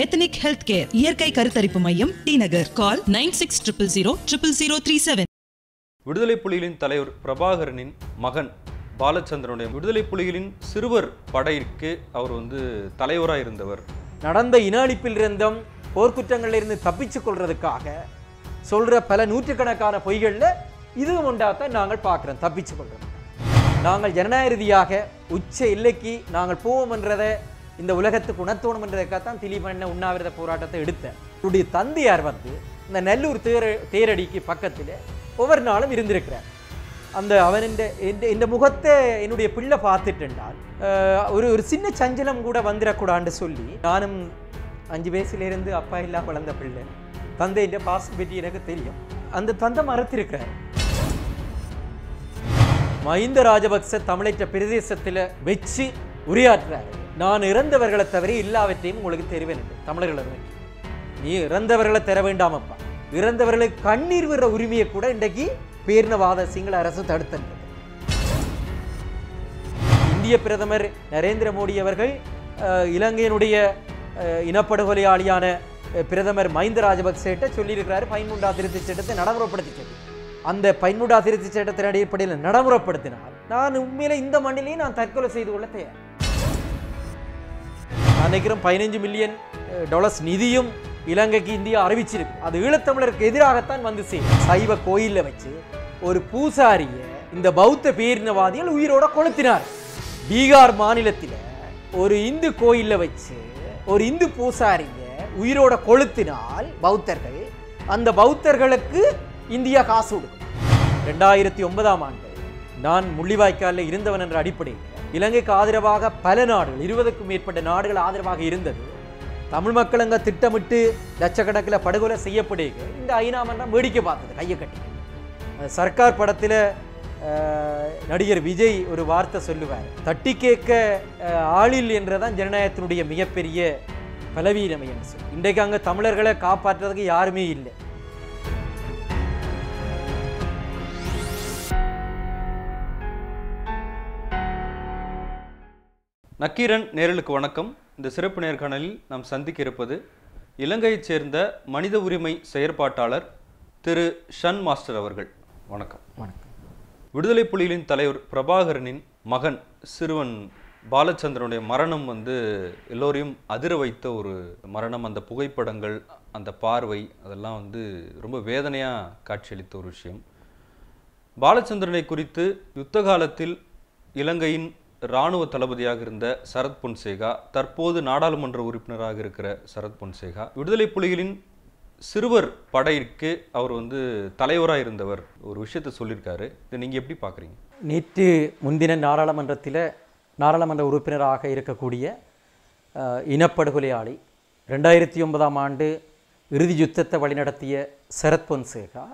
ethnic health care இயற்கை கருத்தரிப்பு மையம் T Nagar call nine six triple zero triple zero three seven விடுதலை புலிகளின் தலைவர் பிரபாகரனின் மகன் பாலச்சந்திரனுடைய விடுதலை புலிகளின் சிறுவர் படையிற்கு அவர் வந்து தலைவராக இருந்தவர் நடந்த இன அழிப்பில் இருந்தும் போர்க்குற்றங்களிலிருந்து தப்பிச்சு கொள்றதுக்காக சொல்கிற பல நூற்றுக்கணக்கான பொய்களில் இதுவும் உண்டாகத்தான் நாங்கள் பார்க்குறோம் தப்பிச்சு கொள்கிறோம் நாங்கள் ஜனநாயக ரீதியாக உச்ச எல்லைக்கு நாங்கள் போவோம்ன்றதை இந்த உலகத்துக்கு உணர்த்தணும் என்றதுக்காகத்தான் திலீபன் என்ன உண்ணாவிரத போராட்டத்தை எடுத்தேன் அவருடைய தந்தையார் வந்து இந்த நெல்லூர் தேர தேரடிக்கு பக்கத்தில் ஒவ்வொரு நாளும் இருந்திருக்கிறார் அந்த அவன் இந்த இந்த முகத்தை என்னுடைய பிள்ளை பார்த்துட்டுண்டால் ஒரு ஒரு சின்ன சஞ்சலம் கூட வந்துடக்கூடான்னு சொல்லி நானும் அஞ்சு வயசுலேருந்து அப்பா இல்லா வளர்ந்த பிள்ளை தந்தையிட பாசிபிலிட்டி எனக்கு தெரியும் அந்த தந்தை மறத்திருக்கிறார் மஹிந்த ராஜபக்ச தமிழற்ற பிரதேசத்தில் வச்சு உரையாற்றுறாரு நான் இறந்தவர்களை தவிர இல்லாவத்தையும் உங்களுக்கு தெரிவேன் என்று தமிழர்கள் நீ இறந்தவர்களை தர வேண்டாமப்பா இறந்தவர்களை கண்ணீர் விடுற உரிமையை கூட இன்றைக்கு பேர்ணவாத சிங்கள அரசு தடுத்தது இந்திய பிரதமர் நரேந்திர மோடி அவர்கள் இலங்கையினுடைய இனப்படுகொலையாளியான பிரதமர் மஹிந்த ராஜபக்சேட்ட சொல்லியிருக்கிறார் பயன்முண்டா திருத்தி சட்டத்தை நடைமுறைப்படுத்தி அந்த பயன்முண்டா திருத்தி சட்டத்தின் அடிப்படையில் நடைமுறைப்படுத்தினால் நான் உண்மையில இந்த மண்ணிலேயே நான் தற்கொலை செய்து கொள்ள தயார் நினைக்கிறோம் பதினஞ்சு மில்லியன் டாலர்ஸ் நிதியும் இலங்கைக்கு இந்தியா அறிவிச்சிருக்கு அது ஈழத்தமிழருக்கு எதிராகத்தான் வந்து செய்யும் சைவ கோயிலில் வச்சு ஒரு பூசாரிய இந்த பௌத்த பேரினவாதிகள் உயிரோட கொளுத்தினார் பீகார் மாநிலத்தில் ஒரு இந்து கோயிலில் வச்சு ஒரு இந்து பூசாரிய உயிரோட கொளுத்தினால் பௌத்தர்கள் அந்த பௌத்தர்களுக்கு இந்தியா காசு கொடுக்கும் ரெண்டாயிரத்தி ஒன்பதாம் ஆண்டு நான் முள்ளிவாய்க்காலில் இருந்தவன் என்ற அடிப்படையில் இலங்கைக்கு ஆதரவாக பல நாடுகள் இருபதுக்கும் மேற்பட்ட நாடுகள் ஆதரவாக இருந்தது தமிழ் மக்கள் அங்கே திட்டமிட்டு லட்சக்கணக்கில் படுகொலை செய்யப்படுக இந்த ஐநா மன்றம் வேடிக்கை பார்த்தது கையை கட்டி சர்க்கார் படத்தில் நடிகர் விஜய் ஒரு வார்த்தை சொல்லுவார் தட்டி கேட்க ஆளில் என்றதான் ஜனநாயகத்தினுடைய மிகப்பெரிய பலவீனமை என்று சொல்லி இன்றைக்கு அங்கே தமிழர்களை காப்பாற்றுறதுக்கு யாருமே இல்லை நக்கீரன் நேரலுக்கு வணக்கம் இந்த சிறப்பு நேர்காணலில் நாம் சந்திக்க இருப்பது இலங்கையைச் சேர்ந்த மனித உரிமை செயற்பாட்டாளர் திரு ஷன் மாஸ்டர் அவர்கள் வணக்கம் வணக்கம் விடுதலை புலிகளின் தலைவர் பிரபாகரனின் மகன் சிறுவன் பாலச்சந்திரனுடைய மரணம் வந்து எல்லோரையும் அதிர வைத்த ஒரு மரணம் அந்த புகைப்படங்கள் அந்த பார்வை அதெல்லாம் வந்து ரொம்ப வேதனையாக காட்சியளித்த ஒரு விஷயம் பாலச்சந்திரனை குறித்து யுத்த காலத்தில் இலங்கையின் இராணுவ தளபதியாக இருந்த சரத் பொன்சேகா தற்போது நாடாளுமன்ற உறுப்பினராக இருக்கிற சரத் பொன்சேகா விடுதலை புலிகளின் சிறுவர் படையிற்கு அவர் வந்து தலைவராக இருந்தவர் ஒரு விஷயத்தை சொல்லியிருக்காரு இதை நீங்கள் எப்படி பார்க்குறீங்க நேற்று முன்தின நாடாளுமன்றத்தில் நாடாளுமன்ற உறுப்பினராக இருக்கக்கூடிய இனப்படுகொலையாளி ரெண்டாயிரத்தி ஒன்பதாம் ஆண்டு இறுதி யுத்தத்தை வழிநடத்திய சரத் பொன்சேகா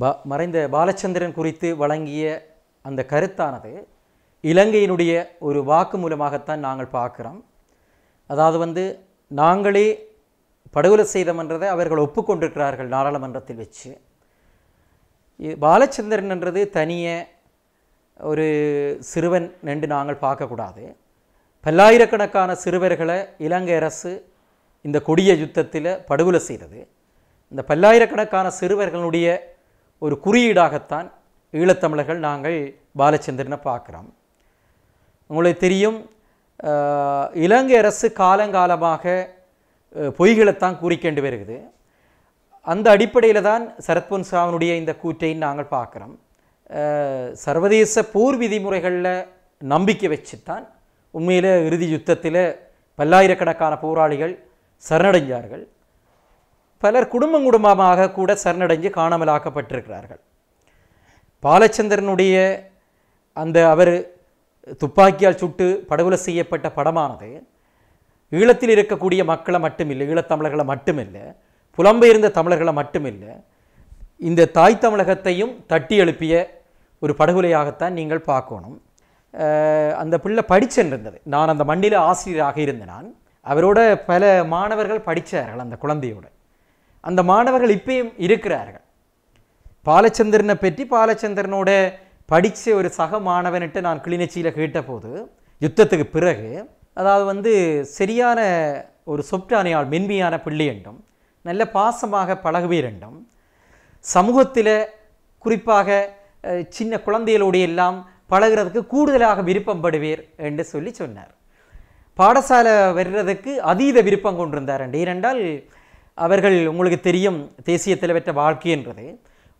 ப மறைந்த பாலச்சந்திரன் குறித்து வழங்கிய அந்த கருத்தானது இலங்கையினுடைய ஒரு வாக்கு மூலமாகத்தான் நாங்கள் பார்க்குறோம் அதாவது வந்து நாங்களே படுகொலை செய்தோம்ன்றதை அவர்கள் ஒப்புக்கொண்டிருக்கிறார்கள் நாடாளுமன்றத்தில் வச்சு பாலச்சந்திரன் என்றது தனிய ஒரு சிறுவன் என்று நாங்கள் பார்க்கக்கூடாது பல்லாயிரக்கணக்கான சிறுவர்களை இலங்கை அரசு இந்த கொடிய யுத்தத்தில் படுகொலை செய்தது இந்த பல்லாயிரக்கணக்கான சிறுவர்களுடைய ஒரு குறியீடாகத்தான் ஈழத்தமிழர்கள் நாங்கள் பாலச்சந்திரனை பார்க்குறோம் உங்களுக்கு தெரியும் இலங்கை அரசு காலங்காலமாக பொய்களைத்தான் கூறிக்கொண்டு வருகிறது அந்த அடிப்படையில் தான் சரத்பொன்சாவினுடைய இந்த கூற்றை நாங்கள் பார்க்குறோம் சர்வதேச போர் விதிமுறைகளில் நம்பிக்கை வச்சு தான் உண்மையில் இறுதி யுத்தத்தில் பல்லாயிரக்கணக்கான போராளிகள் சரணடைஞ்சார்கள் பலர் குடும்பம் குடும்பமாக கூட சரணடைஞ்சு காணாமலாக்கப்பட்டிருக்கிறார்கள் பாலச்சந்திரனுடைய அந்த அவர் துப்பாக்கியால் சுட்டு படுகொலை செய்யப்பட்ட படமானது ஈழத்தில் இருக்கக்கூடிய மக்களை மட்டுமில்லை ஈழத்தமிழர்களை மட்டுமில்லை புலம்பெயர்ந்த தமிழர்களை மட்டுமில்லை இந்த தாய் தமிழகத்தையும் தட்டி எழுப்பிய ஒரு படுகொலையாகத்தான் நீங்கள் பார்க்கணும் அந்த பிள்ளை படிச்சென்றிருந்தது நான் அந்த மண்ணில் ஆசிரியராக இருந்த நான் அவரோட பல மாணவர்கள் படித்தார்கள் அந்த குழந்தையோடு அந்த மாணவர்கள் இப்பயும் இருக்கிறார்கள் பாலச்சந்திரனை பற்றி பாலச்சந்திரனோட படித்த ஒரு சக மாணவன்ட்டு நான் கிளிநொச்சியில் கேட்டபோது யுத்தத்துக்கு பிறகு அதாவது வந்து சரியான ஒரு சொப்டானையால் மென்மையான பிள்ளை என்றும் நல்ல பாசமாக பழகுவீர் என்றும் சமூகத்தில் குறிப்பாக சின்ன குழந்தைகளோடு எல்லாம் பழகிறதுக்கு கூடுதலாக விருப்பம் படுவீர் என்று சொல்லி சொன்னார் பாடசாலை வர்றதுக்கு அதீத விருப்பம் கொண்டிருந்தார் என்று ஏனென்றால் அவர்கள் உங்களுக்கு தெரியும் தேசிய தலைவற்ற வாழ்க்கை என்றது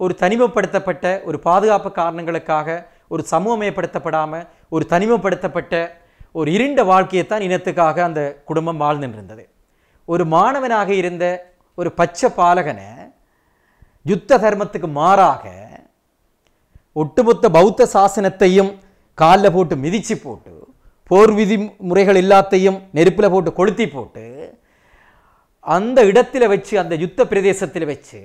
ஒரு தனிமைப்படுத்தப்பட்ட ஒரு பாதுகாப்பு காரணங்களுக்காக ஒரு சமூகமயப்படுத்தப்படாமல் ஒரு தனிமைப்படுத்தப்பட்ட ஒரு இருண்ட வாழ்க்கையைத்தான் இனத்துக்காக அந்த குடும்பம் வாழ்ந்துட்டு ஒரு மாணவனாக இருந்த ஒரு பச்சை பாலகனை யுத்த தர்மத்துக்கு மாறாக ஒட்டுமொத்த பௌத்த சாசனத்தையும் காலில் போட்டு மிதித்து போட்டு போர் விதி முறைகள் எல்லாத்தையும் நெருப்பில் போட்டு கொளுத்தி போட்டு அந்த இடத்துல வச்சு அந்த யுத்த பிரதேசத்தில் வச்சு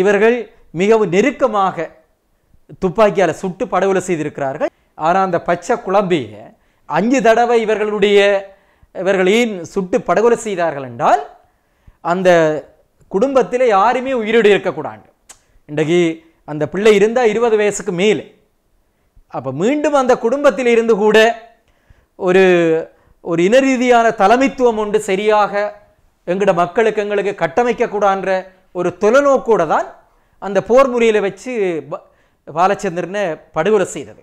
இவர்கள் மிகவும் நெருக்கமாக துப்பாக்கியால் சுட்டு படுகொலை செய்திருக்கிறார்கள் ஆனால் அந்த பச்சை குழம்பிய அஞ்சு தடவை இவர்களுடைய இவர்களின் சுட்டு படுகொலை செய்தார்கள் என்றால் அந்த குடும்பத்தில் யாருமே உயிரோடு இருக்கக்கூடாது இன்றைக்கு அந்த பிள்ளை இருந்தால் இருபது வயசுக்கு மேலே அப்போ மீண்டும் அந்த குடும்பத்தில் இருந்து கூட ஒரு ஒரு இன ரீதியான தலைமைத்துவம் ஒன்று சரியாக எங்களோட மக்களுக்கு எங்களுக்கு கட்டமைக்கக்கூடான்ற ஒரு தொலைநோக்கோடு தான் அந்த போர் முறையில் வச்சு பாலச்சந்திரனை படுகொலை செய்தது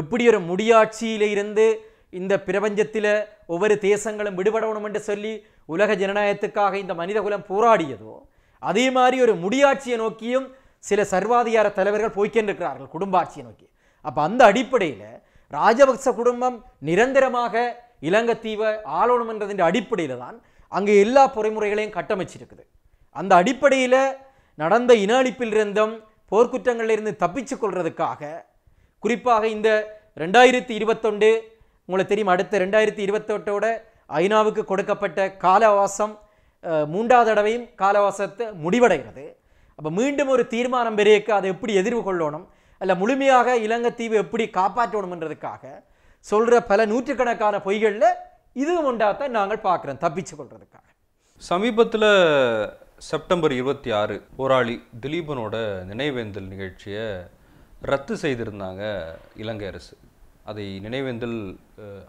எப்படி ஒரு முடியாட்சியில் இருந்து இந்த பிரபஞ்சத்தில் ஒவ்வொரு தேசங்களும் விடுபடணும் என்று சொல்லி உலக ஜனநாயகத்துக்காக இந்த மனிதகுலம் போராடியதோ அதே மாதிரி ஒரு முடியாட்சியை நோக்கியும் சில சர்வாதிகார தலைவர்கள் குடும்ப குடும்பாட்சியை நோக்கி அப்போ அந்த அடிப்படையில் ராஜபக்ச குடும்பம் நிரந்தரமாக இலங்கைத்தீவை ஆளணும் என்றதின் அடிப்படையில் தான் அங்கே எல்லா பொறைமுறைகளையும் கட்டமைச்சிருக்குது அந்த அடிப்படையில் நடந்த இன அழிப்பிலிருந்தும் போர்க்குற்றங்களிலிருந்து தப்பிச்சு கொள்வதற்காக குறிப்பாக இந்த ரெண்டாயிரத்தி இருபத்தொண்டு உங்களுக்கு தெரியும் அடுத்த ரெண்டாயிரத்தி இருபத்தெட்டோட ஐநாவுக்கு கொடுக்கப்பட்ட காலவாசம் மூன்றாவது தடவையும் காலவாசத்தை முடிவடைகிறது அப்போ மீண்டும் ஒரு தீர்மானம் பெரியக்கு அதை எப்படி எதிர்வு கொள்ளணும் அல்ல முழுமையாக இலங்கை தீவு எப்படி காப்பாற்றணும்ன்றதுக்காக சொல்கிற பல நூற்றுக்கணக்கான பொய்களில் இதுவும் உண்டாகத்தான் நாங்கள் பார்க்குறோம் தப்பிச்சு கொள்றதுக்காக சமீபத்தில் செப்டம்பர் இருபத்தி ஆறு போராளி திலீபனோட நினைவேந்தல் நிகழ்ச்சியை ரத்து செய்திருந்தாங்க இலங்கை அரசு அதை நினைவேந்தல்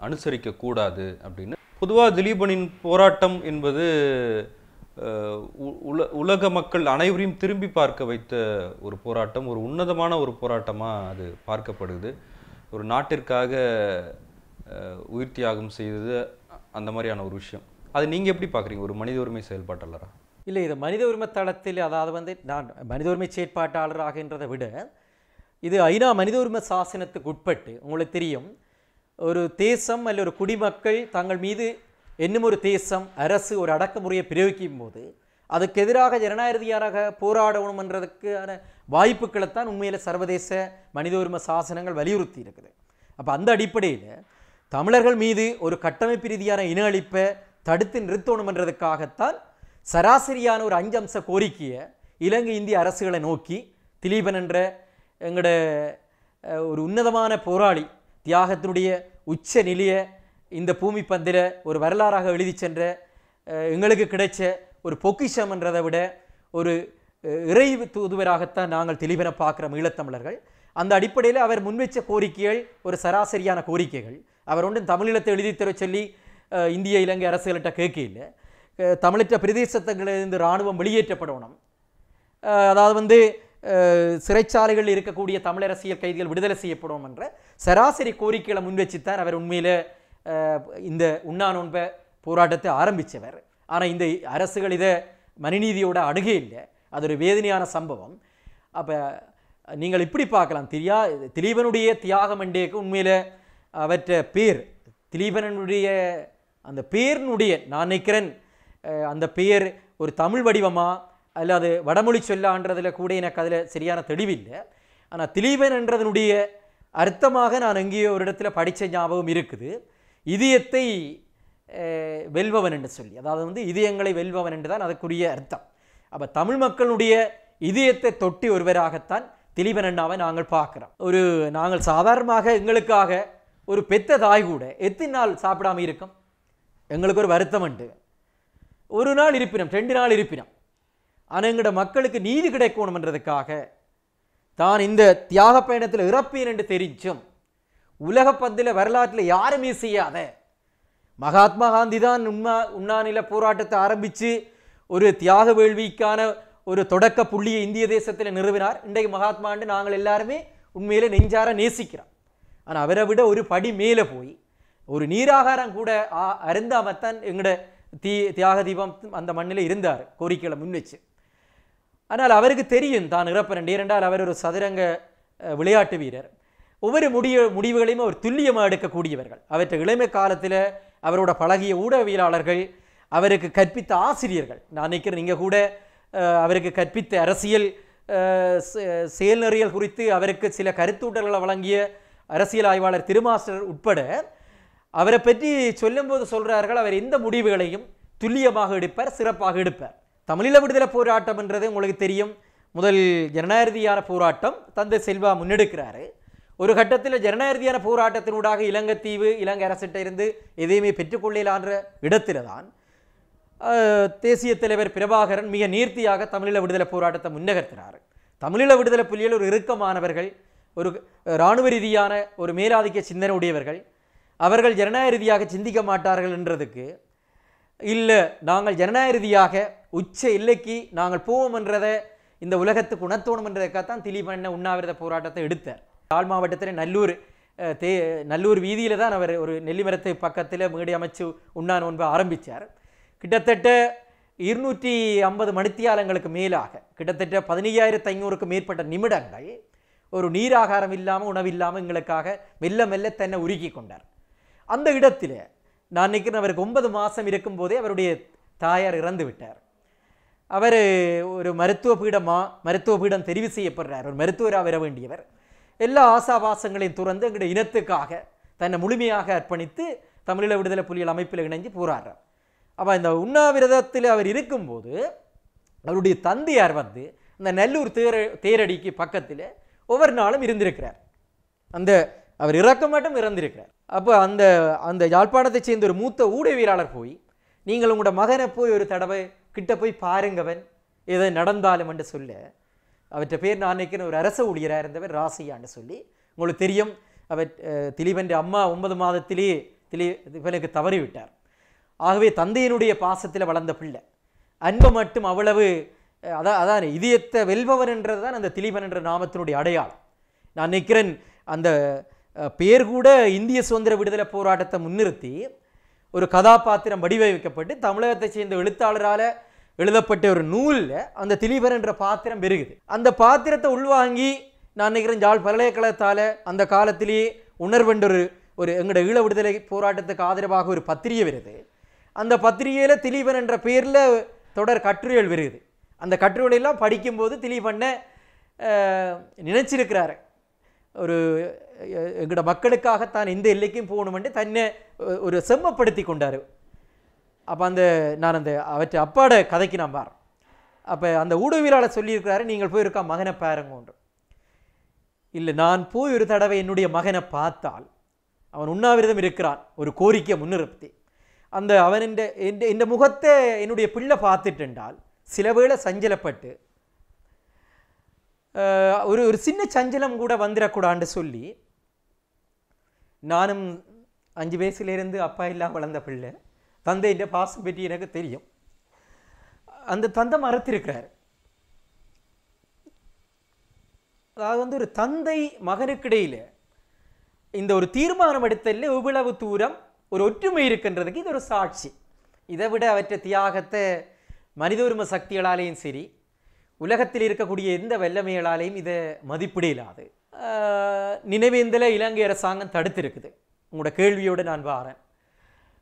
அனுசரிக்கக்கூடாது அப்படின்னு பொதுவாக திலீபனின் போராட்டம் என்பது உல உலக மக்கள் அனைவரையும் திரும்பி பார்க்க வைத்த ஒரு போராட்டம் ஒரு உன்னதமான ஒரு போராட்டமாக அது பார்க்கப்படுது ஒரு நாட்டிற்காக உயிர் தியாகம் செய்தது அந்த மாதிரியான ஒரு விஷயம் அது நீங்கள் எப்படி பார்க்குறீங்க ஒரு மனித உரிமை செயல்பாட்டாளராக இல்லை இது மனித உரிமை தளத்தில் அதாவது வந்து நான் மனித உரிமை செயற்பாட்டாளர் ஆகின்றதை விட இது ஐநா மனித உரிமை சாசனத்துக்கு உட்பட்டு உங்களுக்கு தெரியும் ஒரு தேசம் அல்ல ஒரு குடிமக்கள் தங்கள் மீது என்னும் ஒரு தேசம் அரசு ஒரு அடக்குமுறையை பிரயோகிக்கும் போது அதுக்கு எதிராக ஜனநாயகரீதியாக போராடணுமன்றதுக்கான வாய்ப்புகளைத்தான் உண்மையில் சர்வதேச மனித உரிமை சாசனங்கள் வலியுறுத்தி இருக்குது அப்போ அந்த அடிப்படையில் தமிழர்கள் மீது ஒரு கட்டமைப்பு ரீதியான இன அழிப்பை தடுத்து நிறுத்தணுமன்றதுக்காகத்தான் சராசரியான ஒரு அஞ்சு அம்ச கோரிக்கையை இலங்கை இந்திய அரசுகளை நோக்கி திலீபன் என்ற எங்களோட ஒரு உன்னதமான போராளி தியாகத்தினுடைய உச்ச நிலையை இந்த பூமி பந்தில் ஒரு வரலாறாக எழுதி சென்ற எங்களுக்கு கிடைச்ச ஒரு பொக்கிஷம்ன்றதை விட ஒரு இறை தூதுவராகத்தான் நாங்கள் திலீபனை பார்க்குறோம் ஈழத்தமிழர்கள் அந்த அடிப்படையில் அவர் முன்வைச்ச கோரிக்கைகள் ஒரு சராசரியான கோரிக்கைகள் அவர் ஒன்றும் தமிழீழத்தை எழுதித்தர சொல்லி இந்திய இலங்கை அரசுகள்கிட்ட கேட்க இல்லை தமிழற்ற பிரதேசத்தங்களிலிருந்து இராணுவம் வெளியேற்றப்படணும் அதாவது வந்து சிறைச்சாலைகளில் இருக்கக்கூடிய தமிழரசியல் கைதிகள் விடுதலை செய்யப்படும் என்ற சராசரி கோரிக்கைகளை முன்வச்சுத்தான் அவர் உண்மையில் இந்த நோன்ப போராட்டத்தை ஆரம்பித்தவர் ஆனால் இந்த அரசுகள் இதை மணிநீதியோட அணுகே இல்லை அது ஒரு வேதனையான சம்பவம் அப்போ நீங்கள் இப்படி பார்க்கலாம் திரியா திலீபனுடைய தியாகம் என்றேக்கு உண்மையில் அவற்ற பேர் திலீபனுடைய அந்த பேர்னுடைய நான் நினைக்கிறேன் அந்த பேர் ஒரு தமிழ் வடிவமாக அல்லது வடமொழி சொல்லான்றதில் கூட எனக்கு அதில் சரியான தெளிவில்லை ஆனால் திலீபன் என்றதனுடைய அர்த்தமாக நான் எங்கேயோ ஒரு இடத்துல படித்த ஞாபகம் இருக்குது இதயத்தை வெல்பவன் என்று சொல்லி அதாவது வந்து இதயங்களை வெல்பவன் என்று தான் அதுக்குரிய அர்த்தம் அப்போ தமிழ் மக்களுடைய இதயத்தை தொட்டி ஒருவராகத்தான் திலீபன் அண்ணாவை நாங்கள் பார்க்குறோம் ஒரு நாங்கள் சாதாரணமாக எங்களுக்காக ஒரு பெத்த தாய் கூட எத்தனை நாள் சாப்பிடாமல் இருக்கும் எங்களுக்கு ஒரு வருத்தம் உண்டு ஒரு நாள் இருப்பினம் ரெண்டு நாள் இருப்பினம் அனங்கட மக்களுக்கு நீதி கிடைக்கணும்ன்றதுக்காக தான் இந்த தியாக பயணத்தில் இறப்பேன் என்று தெரிஞ்சும் உலக பந்தில் வரலாற்றில் யாருமே செய்யாத மகாத்மா காந்தி தான் உண்மா உண்ணாநில போராட்டத்தை ஆரம்பித்து ஒரு தியாக வேள்விக்கான ஒரு தொடக்க புள்ளியை இந்திய தேசத்தில் நிறுவினார் இன்றைக்கு மகாத்மாண்டு நாங்கள் எல்லாருமே உண்மையில் நெஞ்சார நேசிக்கிறோம் ஆனால் அவரை விட ஒரு படி மேலே போய் ஒரு நீராகாரம் கூட அருந்தாமத்தான் எங்களோட தீ தியாக தீபம் அந்த மண்ணில் இருந்தார் கோரிக்கைகளை வச்சு ஆனால் அவருக்கு தெரியும் தான் இறப்பினண்டு ஏனென்றால் அவர் ஒரு சதுரங்க விளையாட்டு வீரர் ஒவ்வொரு முடிய முடிவுகளையும் அவர் துல்லியமாக எடுக்கக்கூடியவர்கள் அவற்றை இளமை காலத்தில் அவரோட பழகிய ஊடகவியலாளர்கள் அவருக்கு கற்பித்த ஆசிரியர்கள் நான் நினைக்கிறேன் நீங்கள் கூட அவருக்கு கற்பித்த அரசியல் செயல்நறியல் குறித்து அவருக்கு சில கருத்தூட்டல்களை வழங்கிய அரசியல் ஆய்வாளர் திருமாஸ்டர் உட்பட அவரை பற்றி சொல்லும்போது சொல்கிறார்கள் அவர் எந்த முடிவுகளையும் துல்லியமாக எடுப்பார் சிறப்பாக எடுப்பார் தமிழீழ விடுதலை போராட்டம் என்றது உங்களுக்கு தெரியும் முதல் ஜனநாயகதியான போராட்டம் தந்தை செல்வா முன்னெடுக்கிறாரு ஒரு கட்டத்தில் ஜனநாயகதியான போராட்டத்தினூடாக இலங்கைத்தீவு இலங்கை அரசிட்ட இருந்து எதையுமே பெற்றுக்கொள்ளலான்ற இடத்துல தான் தேசிய தலைவர் பிரபாகரன் மிக நீர்த்தியாக தமிழீழ விடுதலை போராட்டத்தை முன்னகர்த்தினார் தமிழீழ விடுதலை புலிகள் ஒரு இறுக்கமானவர்கள் ஒரு இராணுவ ரீதியான ஒரு மேலாதிக்க சிந்தனை உடையவர்கள் அவர்கள் ஜனநாயக ரீதியாக சிந்திக்க மாட்டார்கள் என்றதுக்கு இல்லை நாங்கள் ஜனநாயக ரீதியாக உச்ச எல்லைக்கு நாங்கள் போவோம் என்றதை இந்த உலகத்துக்கு உணர்த்தணும் என்றதுக்காகத்தான் அண்ணன் உண்ணாவிரத போராட்டத்தை எடுத்தார் தாழ் மாவட்டத்தில் நல்லூர் தே நல்லூர் வீதியில் தான் அவர் ஒரு நெல்லிமரத்து பக்கத்தில் மேடை அமைச்சு உண்ணா நோன்பு ஆரம்பித்தார் கிட்டத்தட்ட இருநூற்றி ஐம்பது மணித்தியாலங்களுக்கு மேலாக கிட்டத்தட்ட பதினையாயிரத்து ஐநூறுக்கு மேற்பட்ட நிமிடங்கள் ஒரு நீராகாரம் இல்லாமல் உணவில்லாமல் எங்களுக்காக மெல்ல மெல்ல தன்னை உருக்கி கொண்டார் அந்த இடத்தில் நான் நினைக்கிறேன் அவருக்கு ஒன்பது மாதம் இருக்கும் போதே அவருடைய தாயார் இறந்து விட்டார் அவர் ஒரு மருத்துவ பீடமாக மருத்துவ பீடம் தெரிவு செய்யப்படுறார் ஒரு மருத்துவராக வர வேண்டியவர் எல்லா ஆசாபாசங்களையும் துறந்து எங்களுடைய இனத்துக்காக தன்னை முழுமையாக அர்ப்பணித்து தமிழீழ விடுதலை புலிகள் அமைப்பில் இணைஞ்சு போராடுறார் அப்போ இந்த உண்ணாவிரதத்தில் அவர் இருக்கும்போது அவருடைய தந்தையார் வந்து அந்த நல்லூர் தேர தேரடிக்கு பக்கத்தில் ஒவ்வொரு நாளும் இருந்திருக்கிறார் அந்த அவர் இறக்க மட்டும் இறந்திருக்கிறார் அப்போ அந்த அந்த யாழ்ப்பாணத்தைச் சேர்ந்த ஒரு மூத்த ஊடகவியலாளர் போய் நீங்கள் உங்களோட மகனை போய் ஒரு தடவை கிட்ட போய் பாருங்கவன் எதை நடந்தாலும் என்று சொல்ல அவற்றை பேர் நான் நினைக்கிறேன் ஒரு அரச ஊழியராக இருந்தவர் ராசியான்னு சொல்லி உங்களுக்கு தெரியும் அவர் திலீபன் அம்மா ஒன்பது மாதத்திலேயே திலீ இவனுக்கு தவறிவிட்டார் ஆகவே தந்தையினுடைய பாசத்தில் வளர்ந்த பிள்ளை அன்பு மட்டும் அவ்வளவு அதான் அதான் இதயத்தை வெல்பவர் என்றது தான் அந்த திலீபன் என்ற நாமத்தினுடைய அடையாளம் நான் நினைக்கிறேன் அந்த பேர் கூட இந்திய சுதந்திர விடுதலை போராட்டத்தை முன்னிறுத்தி ஒரு கதாபாத்திரம் வடிவமைக்கப்பட்டு தமிழகத்தை சேர்ந்த எழுத்தாளரால் எழுதப்பட்ட ஒரு நூலில் அந்த திலீபர் என்ற பாத்திரம் பெருகுது அந்த பாத்திரத்தை உள்வாங்கி நான் நினைக்கிறேன் ஜாழ் பல்கலைக்கழகத்தால் அந்த காலத்திலேயே உணர்வென்ற ஒரு ஒரு எங்களோட ஈழ விடுதலை போராட்டத்துக்கு ஆதரவாக ஒரு பத்திரிகை வருது அந்த பத்திரிகையில் திலீபன் என்ற பேரில் தொடர் கட்டுரைகள் வருது அந்த கட்டுரைகளெல்லாம் படிக்கும்போது திலீபண்ணை நினச்சிருக்கிறாரு ஒரு எங்களோட மக்களுக்காகத்தான் இந்த எல்லைக்கும் போகணுமென்று தன்னை ஒரு செம்மப்படுத்தி கொண்டார் அப்போ அந்த நான் அந்த அவற்றை அப்பாட கதைக்கு நான் பாரு அப்போ அந்த ஊடுவியலால் சொல்லியிருக்கிறாரு நீங்கள் போயிருக்கா மகனை பாருங்கன்று இல்லை நான் போய் ஒரு தடவை என்னுடைய மகனை பார்த்தால் அவன் உண்ணாவிரதம் இருக்கிறான் ஒரு கோரிக்கை முன்னிறுத்தி அந்த அவன் என் இந்த முகத்தை என்னுடைய பிள்ளை பார்த்துட்டுண்டால் சில வேளை சஞ்சலப்பட்டு ஒரு ஒரு சின்ன சஞ்சலம் கூட வந்துடக்கூடாண்டு சொல்லி நானும் அஞ்சு வயசுலேருந்து அப்பா இல்லாமல் வளர்ந்த பிள்ளை தந்தையின் பாசம் பற்றி எனக்கு தெரியும் அந்த தந்தை மறத்திருக்கிறார் அதாவது வந்து ஒரு தந்தை மகனுக்கிடையில் இந்த ஒரு தீர்மானம் எடுத்தல இவ்வளவு தூரம் ஒரு ஒற்றுமை இருக்கின்றதுக்கு இது ஒரு சாட்சி இதை விட அவற்ற தியாகத்தை மனித உரிமை சக்திகளாலேயும் சரி உலகத்தில் இருக்கக்கூடிய எந்த வல்லமைகளாலேயும் இதை மதிப்பிடையில் அது நினைவேந்தல இலங்கை அரசாங்கம் தடுத்திருக்குது உங்களோட கேள்வியோடு நான் வாரேன்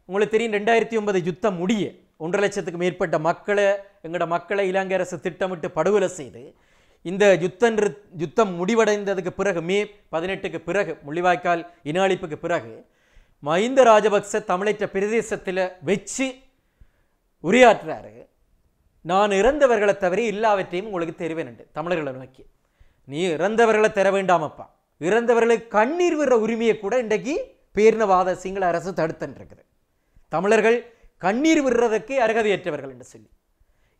உங்களுக்கு தெரியும் ரெண்டாயிரத்தி ஒன்பது யுத்தம் முடிய ஒன்றரை லட்சத்துக்கு மேற்பட்ட மக்களை எங்களோட மக்களை இலங்கை அரசு திட்டமிட்டு படுகொலை செய்து இந்த யுத்தம் யுத்தம் முடிவடைந்ததுக்கு பிறகு மே பதினெட்டுக்கு பிறகு முள்ளிவாய்க்கால் இன அழிப்புக்கு பிறகு மஹிந்த ராஜபக்ச தமிழற்ற பிரதேசத்தில் வச்சு உரையாற்றுறாரு நான் இறந்தவர்களை தவிர எல்லாவற்றையும் உங்களுக்கு தெரிவேன் தமிழர்களை நோக்கி நீ இறந்தவர்களை தர வேண்டாமப்பா இறந்தவர்களை கண்ணீர் விடுற உரிமையை கூட இன்றைக்கு பேர்ணவாத சிங்கள அரசு தடுத்துருக்குது தமிழர்கள் கண்ணீர் விடுறதுக்கு அருகதையற்றவர்கள் என்று சொல்லி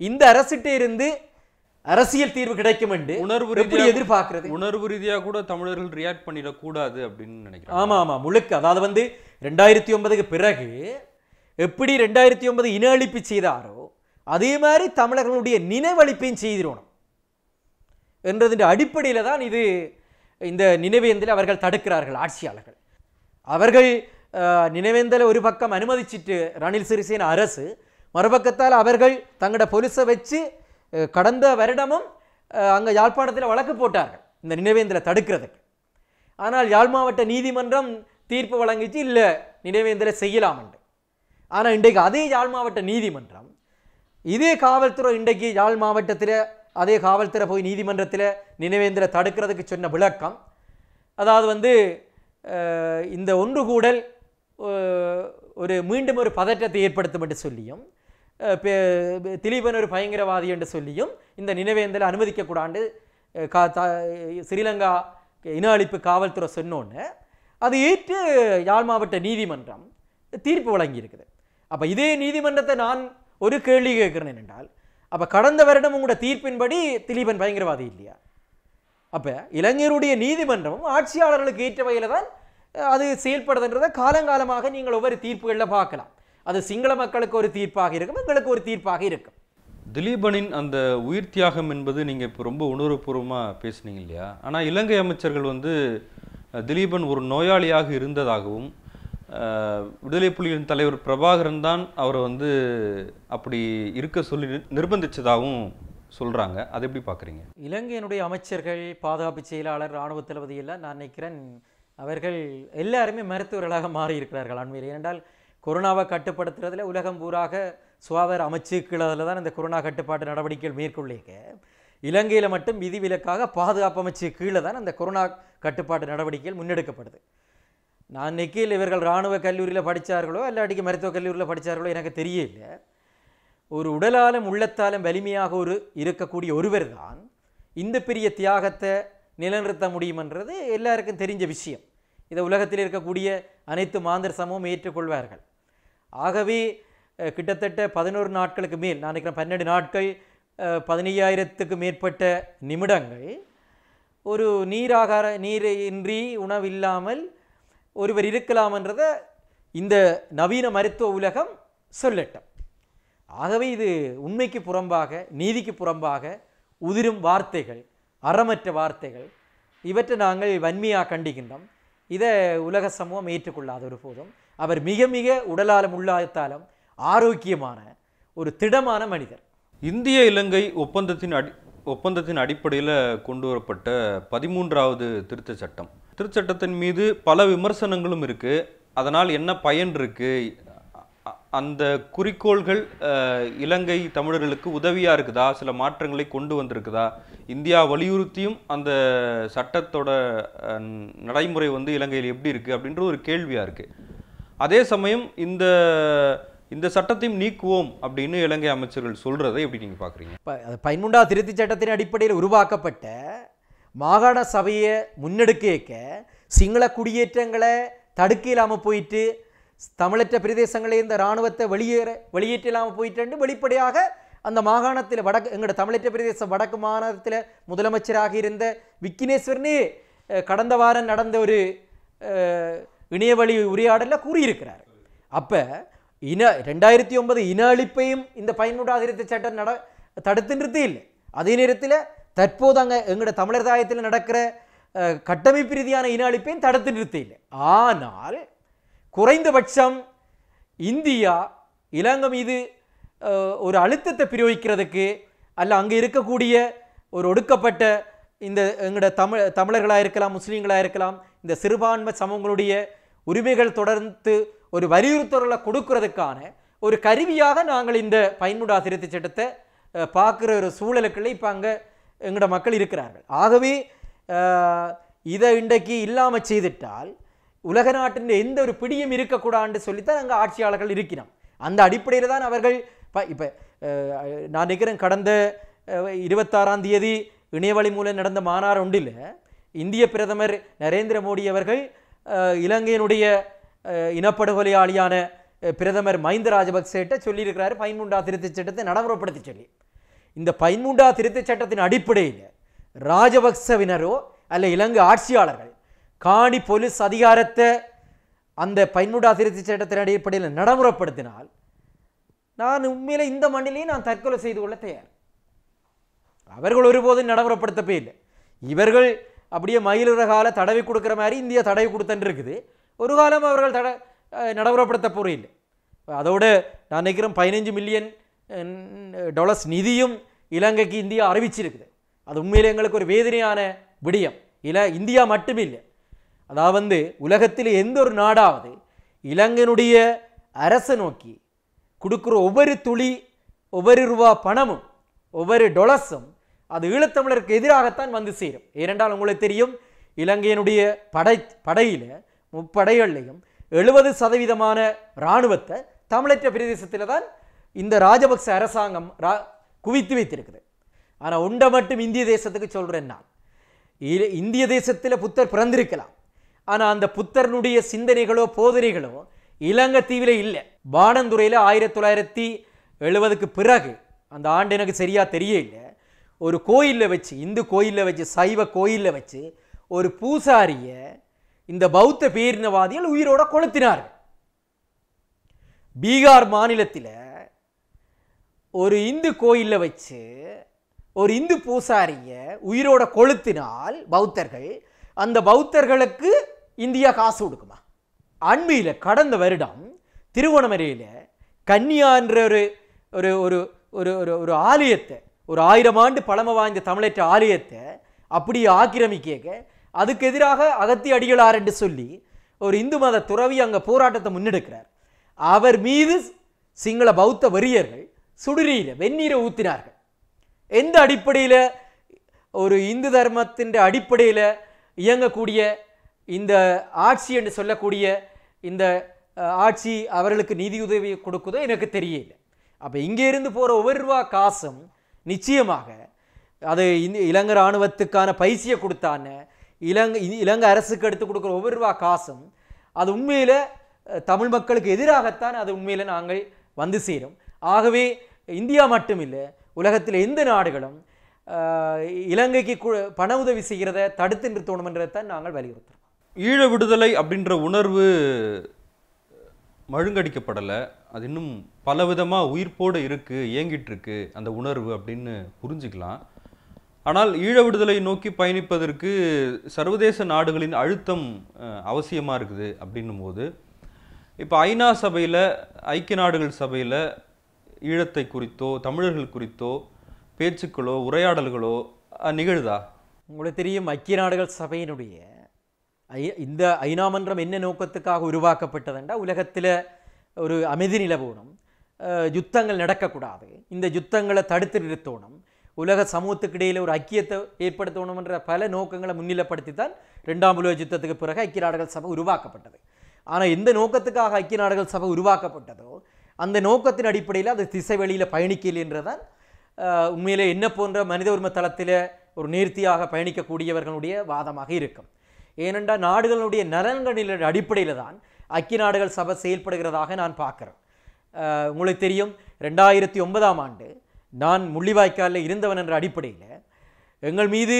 இந்த அரசிட்டே இருந்து அரசியல் தீர்வு கிடைக்கும் என்று உணர்வு எப்படி எதிர்பார்க்கிறது உணர்வு ரீதியாக கூட தமிழர்கள் ரியாக்ட் பண்ணிடக்கூடாது அப்படின்னு நினைக்கிறேன் ஆமாம் ஆமாம் முழுக்க அதாவது வந்து ரெண்டாயிரத்தி ஒன்பதுக்கு பிறகு எப்படி ரெண்டாயிரத்தி ஒன்பது இன அழிப்பு செய்தாரோ அதே மாதிரி தமிழர்களுடைய நினைவழிப்பையும் செய்திடணும் என்றதிൻ്റെ அடிப்படையில் தான் இது இந்த நினைவேந்தலை அவர்கள் தடுக்கிறார்கள் ஆட்சியாளர்கள் அவர்கள் நினைவேந்தலை ஒரு பக்கம் அனுமதிச்சிட்டு ரணில் சிறிசேன அரசு மறுபக்கத்தால் அவர்கள் தங்களோட பொலிஸை வச்சு கடந்த வருடமும் அங்கே யாழ்ப்பாணத்தில் வழக்கு போட்டார்கள் இந்த நினைவேந்தலை தடுக்கிறதுக்கு ஆனால் யாழ் மாவட்ட நீதிமன்றம் தீர்ப்பு வழங்கிச்சு இல்லை நினைவேந்தலை செய்யலாம் என்று ஆனால் இன்றைக்கு அதே யாழ் மாவட்ட நீதிமன்றம் இதே காவல்துறை இன்றைக்கு யாழ் மாவட்டத்தில் அதே காவல்துறை போய் நீதிமன்றத்தில் நினைவேந்திர தடுக்கிறதுக்கு சொன்ன விளக்கம் அதாவது வந்து இந்த ஒன்று கூடல் ஒரு மீண்டும் ஒரு பதற்றத்தை ஏற்படுத்தும் என்று சொல்லியும் திலீபன் ஒரு பயங்கரவாதி என்று சொல்லியும் இந்த நினைவேந்தலை அனுமதிக்கக்கூடாண்டு கா த ஸ்ரீலங்கா இன அழிப்பு காவல்துறை சொன்னோன்னு அது ஏற்று யாழ் மாவட்ட நீதிமன்றம் தீர்ப்பு வழங்கியிருக்குது அப்போ இதே நீதிமன்றத்தை நான் ஒரு கேள்வி கேட்குறேன் என்றால் அப்போ கடந்த வருடம் உங்களோட தீர்ப்பின்படி திலீபன் பயங்கரவாதி இல்லையா அப்போ இளைஞருடைய நீதிமன்றமும் ஆட்சியாளர்களுக்கு ஏற்ற வகையில் தான் அது செயல்படுதுன்றதை காலங்காலமாக நீங்கள் ஒவ்வொரு தீர்ப்புகளில் பார்க்கலாம் அது சிங்கள மக்களுக்கு ஒரு தீர்ப்பாக இருக்கும் எங்களுக்கு ஒரு தீர்ப்பாக இருக்கும் திலீபனின் அந்த உயிர் தியாகம் என்பது நீங்கள் இப்போ ரொம்ப உணர்வுபூர்வமாக பேசுனீங்க இல்லையா ஆனால் இலங்கை அமைச்சர்கள் வந்து திலீபன் ஒரு நோயாளியாக இருந்ததாகவும் விடுதலை புலிகளின் தலைவர் பிரபாகரன் தான் அவரை வந்து அப்படி இருக்க சொல்லி நிர்பந்திச்சதாகவும் சொல்கிறாங்க அதை எப்படி பார்க்குறீங்க இலங்கையினுடைய அமைச்சர்கள் பாதுகாப்பு செயலாளர் இராணுவ தளபதி எல்லாம் நான் நினைக்கிறேன் அவர்கள் எல்லாருமே மருத்துவர்களாக மாறியிருக்கிறார்கள் அண்மையில் ஏனென்றால் கொரோனாவை கட்டுப்படுத்துறதுல உலகம் பூராக சுகாதார அமைச்சுக்களில் தான் இந்த கொரோனா கட்டுப்பாட்டு நடவடிக்கைகள் மேற்கொள்ளியிருக்க இலங்கையில் மட்டும் விதிவிலக்காக பாதுகாப்பு அமைச்சு கீழே தான் அந்த கொரோனா கட்டுப்பாட்டு நடவடிக்கைகள் முன்னெடுக்கப்படுது நான் நிக்கையில் இவர்கள் இராணுவ கல்லூரியில் படித்தார்களோ இல்லாட்டிக்கு மருத்துவக் கல்லூரியில் படித்தார்களோ எனக்கு தெரியல ஒரு உடலாலும் உள்ளத்தாலும் வலிமையாக ஒரு இருக்கக்கூடிய ஒருவர் தான் இந்த பெரிய தியாகத்தை நிலநிறுத்த முடியுமன்றது எல்லாருக்கும் தெரிஞ்ச விஷயம் இதை உலகத்தில் இருக்கக்கூடிய அனைத்து மாந்தர் சமூகம் ஏற்றுக்கொள்வார்கள் ஆகவே கிட்டத்தட்ட பதினோரு நாட்களுக்கு மேல் நான் நினைக்கிறேன் பன்னெண்டு நாட்கள் பதினையாயிரத்துக்கு மேற்பட்ட நிமிடங்கள் ஒரு நீராகார நீர் இன்றி உணவில்லாமல் ஒருவர் இருக்கலாம்ன்றத இந்த நவீன மருத்துவ உலகம் சொல்லட்டும் ஆகவே இது உண்மைக்கு புறம்பாக நீதிக்கு புறம்பாக உதிரும் வார்த்தைகள் அறமற்ற வார்த்தைகள் இவற்றை நாங்கள் வன்மையாக கண்டிக்கின்றோம் இதை உலக சமூகம் ஏற்றுக்கொள்ளாத ஒரு போதும் அவர் மிக மிக உடலாலும் உள்ளாத்தாலும் ஆரோக்கியமான ஒரு திடமான மனிதர் இந்திய இலங்கை ஒப்பந்தத்தின் அடி ஒப்பந்தத்தின் அடிப்படையில் கொண்டு வரப்பட்ட பதிமூன்றாவது திருத்த சட்டம் திருச்சட்டத்தின் மீது பல விமர்சனங்களும் இருக்குது அதனால் என்ன பயன் இருக்குது அந்த குறிக்கோள்கள் இலங்கை தமிழர்களுக்கு உதவியாக இருக்குதா சில மாற்றங்களை கொண்டு வந்திருக்குதா இந்தியா வலியுறுத்தியும் அந்த சட்டத்தோட நடைமுறை வந்து இலங்கையில் எப்படி இருக்குது அப்படின்ற ஒரு கேள்வியாக இருக்குது அதே சமயம் இந்த இந்த சட்டத்தையும் நீக்குவோம் அப்படின்னு இலங்கை அமைச்சர்கள் சொல்கிறத எப்படி நீங்கள் பார்க்குறீங்க பதிமூன்றாவது திருத்தி சட்டத்தின் அடிப்படையில் உருவாக்கப்பட்ட மாகாண சபையை முன்னெடுக்க சிங்கள குடியேற்றங்களை தடுக்க இல்லாமல் போயிட்டு தமிழற்ற பிரதேசங்களே இந்த இராணுவத்தை வெளியேற வெளியேற்ற இல்லாமல் போயிட்டு வெளிப்படையாக அந்த மாகாணத்தில் வடக்கு எங்களோட தமிழற்ற பிரதேசம் வடக்கு மாகாணத்தில் முதலமைச்சராக இருந்த விக்கினேஸ்வரனே கடந்த வாரம் நடந்த ஒரு இணையவழி உரையாடலில் கூறியிருக்கிறார் அப்போ இன ரெண்டாயிரத்தி ஒன்பது இன அழிப்பையும் இந்த பயனுடாதிருத்த சட்டம் நட தடுத்து இல்லை அதே நேரத்தில் தற்போது அங்கே எங்களோட தாயத்தில் நடக்கிற கட்டமைப்பு ரீதியான இன அழிப்பையும் தடுத்து நிறுத்த இல்லை ஆனால் குறைந்தபட்சம் இந்தியா இலங்கை மீது ஒரு அழுத்தத்தை பிரயோகிக்கிறதுக்கு அல்ல அங்கே இருக்கக்கூடிய ஒரு ஒடுக்கப்பட்ட இந்த எங்களோட தமிழ் தமிழர்களாக இருக்கலாம் முஸ்லீம்களாக இருக்கலாம் இந்த சிறுபான்மை சமூகங்களுடைய உரிமைகள் தொடர்ந்து ஒரு வலியுறுத்தல்களை கொடுக்கறதுக்கான ஒரு கருவியாக நாங்கள் இந்த பயன்முடா திருத்தச் சட்டத்தை பார்க்குற ஒரு சூழலுக்குள்ளே இப்போ அங்கே எங்களோட மக்கள் இருக்கிறார்கள் ஆகவே இதை இன்றைக்கு இல்லாமல் செய்துட்டால் உலக நாட்டின் எந்த ஒரு பிடியும் இருக்கக்கூடாதுன்னு சொல்லித்தான் அங்கே ஆட்சியாளர்கள் இருக்கிறோம் அந்த அடிப்படையில் தான் அவர்கள் இப்போ இப்போ நான் நினைக்கிறேன் கடந்த இருபத்தாறாம் தேதி இணையவழி மூலம் நடந்த மாநாடு ஒன்றில் இந்திய பிரதமர் நரேந்திர மோடி அவர்கள் இலங்கையினுடைய இனப்படுகொலையாளியான பிரதமர் மஹிந்த ராஜபக்சேட்ட சொல்லியிருக்கிறாரு பதிமூன்றாம் திருத்தச் சட்டத்தை நடைமுறைப்படுத்தி சொல்லி இந்த பதிமூன்றாவது திருத்தச் சட்டத்தின் அடிப்படையில் ராஜபக்சவினரோ அல்ல இலங்கை ஆட்சியாளர்கள் காணி போலீஸ் அதிகாரத்தை அந்த பதிமூன்றாவது திருத்தச் சட்டத்தின் அடிப்படையில் நடைமுறைப்படுத்தினால் நான் உண்மையில் இந்த மண்ணிலேயே நான் தற்கொலை செய்து கொள்ள தயார் அவர்கள் ஒருபோதும் நடைமுறைப்படுத்தப்பே இல்லை இவர்கள் அப்படியே மயிலுற கால தடவை கொடுக்குற மாதிரி இந்தியா தடவை கொடுத்தன் ஒரு காலம் அவர்கள் தட நடைமுறைப்படுத்த போகிறேன் இல்லை அதோடு நான் நினைக்கிறேன் பதினஞ்சு மில்லியன் டொலர்ஸ் நிதியும் இலங்கைக்கு இந்தியா அறிவிச்சிருக்குது அது உண்மையில் எங்களுக்கு ஒரு வேதனையான விடயம் இல்லை இந்தியா மட்டுமில்லை அதாவது உலகத்தில் எந்த ஒரு நாடாவது இலங்கையினுடைய அரசை நோக்கி கொடுக்குற ஒவ்வொரு துளி ஒவ்வொரு ரூபா பணமும் ஒவ்வொரு டொலர்ஸும் அது ஈழத்தமிழருக்கு எதிராகத்தான் வந்து சேரும் ஏனென்றால் உங்களுக்கு தெரியும் இலங்கையினுடைய படை படையில் முப்படைகள்லையும் எழுபது சதவீதமான இராணுவத்தை தமிழற்ற பிரதேசத்தில் தான் இந்த ராஜபக்ச அரசாங்கம் ரா குவித்து வைத்திருக்குது ஆனால் உண்டை மட்டும் இந்திய தேசத்துக்கு சொல்கிறேன் நான் இந்திய தேசத்தில் புத்தர் பிறந்திருக்கலாம் ஆனால் அந்த புத்தர்னுடைய சிந்தனைகளோ போதனைகளோ இலங்கை தீவில் இல்லை பானந்துறையில் ஆயிரத்தி தொள்ளாயிரத்தி எழுபதுக்கு பிறகு அந்த ஆண்டு எனக்கு சரியாக தெரிய இல்லை ஒரு கோயிலில் வச்சு இந்து கோயிலில் வச்சு சைவ கோயிலில் வச்சு ஒரு பூசாரியை இந்த பௌத்த பேரினவாதிகள் உயிரோட கொளுத்தினார் பீகார் மாநிலத்தில் ஒரு இந்து கோயிலில் வச்சு ஒரு இந்து பூசாரியை உயிரோட கொளுத்தினால் பௌத்தர்கள் அந்த பௌத்தர்களுக்கு இந்தியா காசு கொடுக்குமா அண்மையில் கடந்த வருடம் திருவண்ணாமலையில் கன்னியான்ற ஒரு ஒரு ஒரு ஒரு ஒரு ஒரு ஆலயத்தை ஒரு ஆயிரம் ஆண்டு பழமை வாய்ந்த தமிழற்ற ஆலயத்தை அப்படியே ஆக்கிரமிக்க அதுக்கு எதிராக அகத்தி அடிகளார் என்று சொல்லி ஒரு இந்து மத துறவி அங்கே போராட்டத்தை முன்னெடுக்கிறார் அவர் மீது சிங்கள பௌத்த வரியர்கள் சுடுரியில் வெந்நீரை ஊற்றினார்கள் எந்த அடிப்படையில் ஒரு இந்து தர்மத்தின் அடிப்படையில் இயங்கக்கூடிய இந்த ஆட்சி என்று சொல்லக்கூடிய இந்த ஆட்சி அவர்களுக்கு நிதியுதவி கொடுக்குதோ எனக்கு தெரியல அப்போ இங்கேருந்து போகிற ஒவ்வொரு ரூபா காசும் நிச்சயமாக அது இலங்கை இராணுவத்துக்கான பைசியை கொடுத்தான இலங்கை இலங்கை அரசுக்கு எடுத்து கொடுக்குற ஒவ்வொரு ரூபா காசும் அது உண்மையில் தமிழ் மக்களுக்கு எதிராகத்தான் அது உண்மையில் நாங்கள் வந்து சேரும் ஆகவே இந்தியா மட்டுமில்லை உலகத்தில் எந்த நாடுகளும் இலங்கைக்கு பண உதவி செய்கிறத தடுத்து நிறுத்தணும் என்றதைத்தான் நாங்கள் வலியுறுத்துகிறோம் ஈழ விடுதலை அப்படின்ற உணர்வு மழுங்கடிக்கப்படலை அது இன்னும் பலவிதமாக உயிர்ப்போடு இருக்குது இயங்கிட்டு இருக்கு அந்த உணர்வு அப்படின்னு புரிஞ்சுக்கலாம் ஆனால் ஈழ விடுதலை நோக்கி பயணிப்பதற்கு சர்வதேச நாடுகளின் அழுத்தம் அவசியமாக இருக்குது அப்படின்னும் போது இப்போ ஐநா சபையில் ஐக்கிய நாடுகள் சபையில் ஈழத்தை குறித்தோ தமிழர்கள் குறித்தோ பேச்சுக்களோ உரையாடல்களோ நிகழுதா உங்களுக்கு தெரியும் ஐக்கிய நாடுகள் சபையினுடைய ஐ இந்த ஐநா மன்றம் என்ன நோக்கத்துக்காக உருவாக்கப்பட்டதுண்டா உலகத்தில் ஒரு அமைதி நிலவோணும் யுத்தங்கள் நடக்கக்கூடாது இந்த யுத்தங்களை தடுத்து நிறுத்தணும் உலக சமூகத்துக்கு இடையில் ஒரு ஐக்கியத்தை ஏற்படுத்தணும்ன்ற பல நோக்கங்களை முன்னிலைப்படுத்தி தான் ரெண்டாம் உலக யுத்தத்துக்கு பிறகு ஐக்கிய நாடுகள் சபை உருவாக்கப்பட்டது ஆனால் எந்த நோக்கத்துக்காக ஐக்கிய நாடுகள் சபை உருவாக்கப்பட்டதோ அந்த நோக்கத்தின் அடிப்படையில் அது திசை வெளியில் பயணிக்கலை என்றதான் உண்மையிலே என்ன போன்ற மனித உரிமை தளத்தில் ஒரு நேர்த்தியாக பயணிக்கக்கூடியவர்களுடைய வாதமாக இருக்கும் ஏனென்றால் நாடுகளுடைய நலன்களின் அடிப்படையில் தான் ஐக்கிய நாடுகள் சபை செயல்படுகிறதாக நான் பார்க்குறேன் உங்களுக்கு தெரியும் ரெண்டாயிரத்தி ஒன்பதாம் ஆண்டு நான் முள்ளிவாய்க்காலில் இருந்தவன் என்ற அடிப்படையில் எங்கள் மீது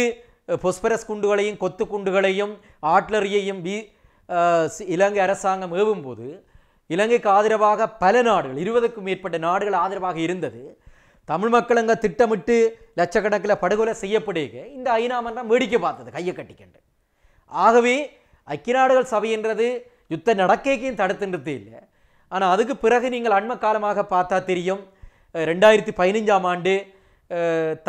பொஸ்பரஸ் குண்டுகளையும் கொத்து குண்டுகளையும் ஆட்லரியையும் பி இலங்கை அரசாங்கம் ஏவும்போது இலங்கைக்கு ஆதரவாக பல நாடுகள் இருபதுக்கும் மேற்பட்ட நாடுகள் ஆதரவாக இருந்தது தமிழ் மக்கள் அங்கே திட்டமிட்டு லட்சக்கணக்கில் படுகொலை செய்யப்படுக இந்த ஐநா மன்றம் வேடிக்கை பார்த்தது கையை கட்டிக்கண்டு ஆகவே ஐக்கிய நாடுகள் சபை என்றது யுத்த நடக்கைக்கையும் தடுத்துன்றதே இல்லை ஆனால் அதுக்கு பிறகு நீங்கள் அண்ம காலமாக பார்த்தா தெரியும் ரெண்டாயிரத்தி பதினைஞ்சாம் ஆண்டு